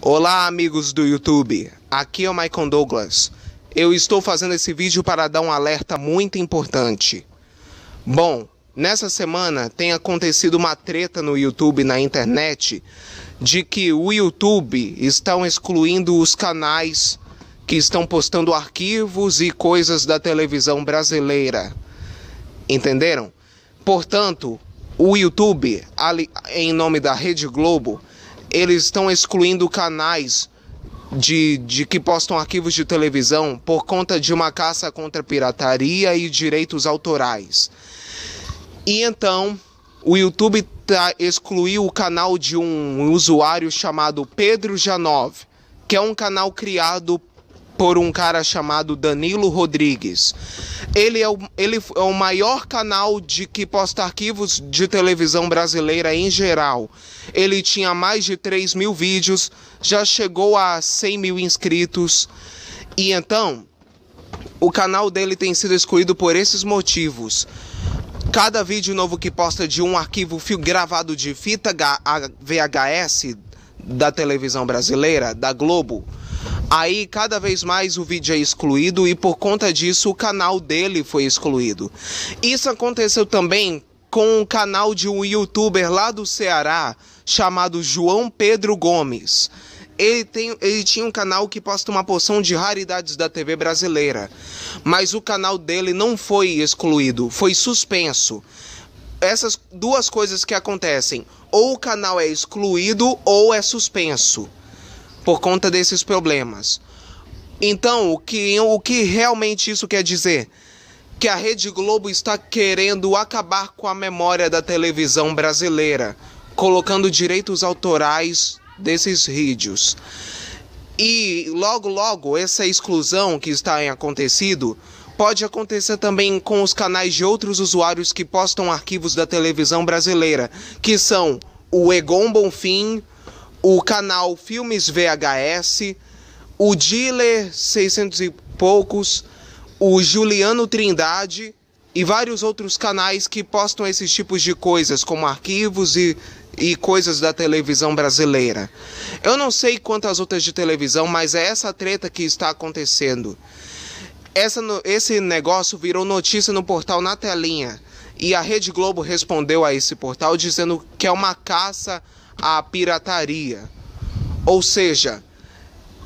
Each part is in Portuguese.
Olá, amigos do YouTube. Aqui é o Maicon Douglas. Eu estou fazendo esse vídeo para dar um alerta muito importante. Bom, nessa semana tem acontecido uma treta no YouTube, na internet, de que o YouTube estão excluindo os canais que estão postando arquivos e coisas da televisão brasileira. Entenderam? Portanto, o YouTube, em nome da Rede Globo, eles estão excluindo canais de, de que postam arquivos de televisão por conta de uma caça contra pirataria e direitos autorais. E então o YouTube tá, excluiu o canal de um usuário chamado Pedro Janov, que é um canal criado por um cara chamado Danilo Rodrigues. Ele é, o, ele é o maior canal de que posta arquivos de televisão brasileira em geral. Ele tinha mais de 3 mil vídeos, já chegou a 100 mil inscritos. E então, o canal dele tem sido excluído por esses motivos. Cada vídeo novo que posta de um arquivo fio gravado de fita VHS da televisão brasileira, da Globo, Aí cada vez mais o vídeo é excluído e por conta disso o canal dele foi excluído. Isso aconteceu também com o canal de um youtuber lá do Ceará chamado João Pedro Gomes. Ele, tem, ele tinha um canal que posta uma porção de raridades da TV brasileira, mas o canal dele não foi excluído, foi suspenso. Essas duas coisas que acontecem, ou o canal é excluído ou é suspenso por conta desses problemas. Então, o que, o que realmente isso quer dizer? Que a Rede Globo está querendo acabar com a memória da televisão brasileira, colocando direitos autorais desses vídeos. E logo, logo, essa exclusão que está em acontecido pode acontecer também com os canais de outros usuários que postam arquivos da televisão brasileira, que são o Egon Bonfim, o canal Filmes VHS, o Dealer 600 e poucos, o Juliano Trindade e vários outros canais que postam esses tipos de coisas, como arquivos e, e coisas da televisão brasileira. Eu não sei quantas outras de televisão, mas é essa treta que está acontecendo. Essa, esse negócio virou notícia no portal Na Telinha. E a Rede Globo respondeu a esse portal dizendo que é uma caça à pirataria. Ou seja,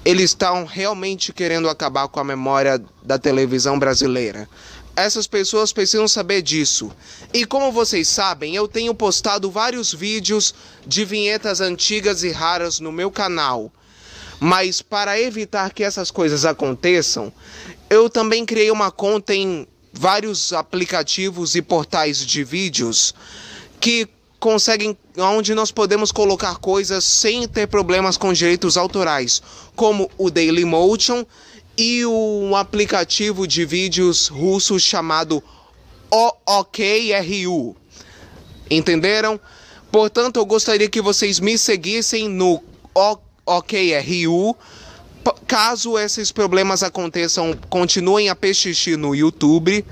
eles estão realmente querendo acabar com a memória da televisão brasileira. Essas pessoas precisam saber disso. E como vocês sabem, eu tenho postado vários vídeos de vinhetas antigas e raras no meu canal. Mas para evitar que essas coisas aconteçam, eu também criei uma conta em vários aplicativos e portais de vídeos que conseguem, onde nós podemos colocar coisas sem ter problemas com direitos autorais, como o Dailymotion e um aplicativo de vídeos russo chamado OOKRU. Entenderam? Portanto, eu gostaria que vocês me seguissem no OOKRU caso esses problemas aconteçam, continuem a persistir no YouTube.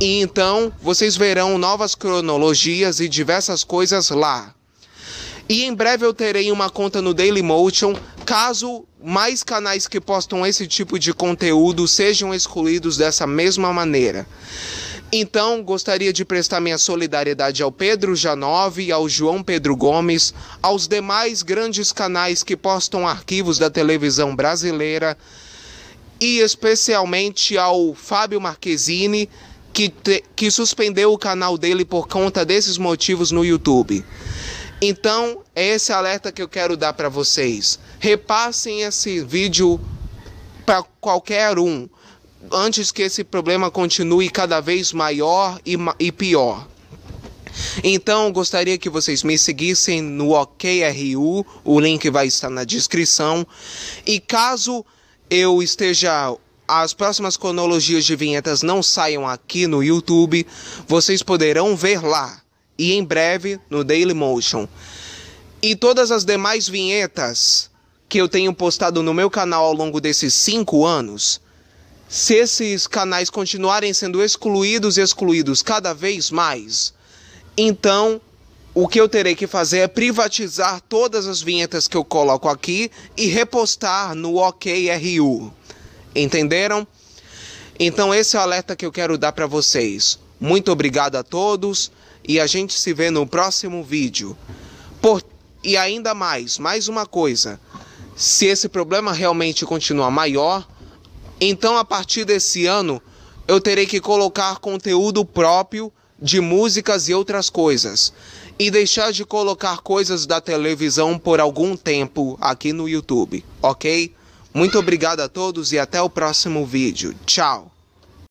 E então vocês verão novas cronologias e diversas coisas lá. E em breve eu terei uma conta no Dailymotion, caso mais canais que postam esse tipo de conteúdo sejam excluídos dessa mesma maneira. Então, gostaria de prestar minha solidariedade ao Pedro Janove, ao João Pedro Gomes, aos demais grandes canais que postam arquivos da televisão brasileira e especialmente ao Fábio Marquezine, que, te, que suspendeu o canal dele por conta desses motivos no YouTube. Então, é esse alerta que eu quero dar para vocês. Repassem esse vídeo para qualquer um antes que esse problema continue cada vez maior e, ma e pior. Então, gostaria que vocês me seguissem no OKRU, o link vai estar na descrição. E caso eu esteja as próximas cronologias de vinhetas não saiam aqui no YouTube, vocês poderão ver lá e em breve no Daily Motion. E todas as demais vinhetas que eu tenho postado no meu canal ao longo desses cinco anos, se esses canais continuarem sendo excluídos e excluídos cada vez mais, então o que eu terei que fazer é privatizar todas as vinhetas que eu coloco aqui e repostar no OKRU. Entenderam? Então esse é o alerta que eu quero dar para vocês. Muito obrigado a todos e a gente se vê no próximo vídeo. Por... E ainda mais, mais uma coisa. Se esse problema realmente continuar maior, então, a partir desse ano, eu terei que colocar conteúdo próprio de músicas e outras coisas e deixar de colocar coisas da televisão por algum tempo aqui no YouTube, ok? Muito obrigado a todos e até o próximo vídeo. Tchau!